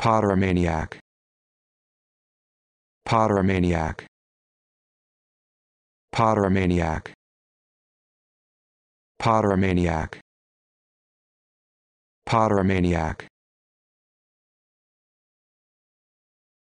Pottermaniac. Pottermaniac. Pottermaniac. Pottermaniac. Pottermaniac.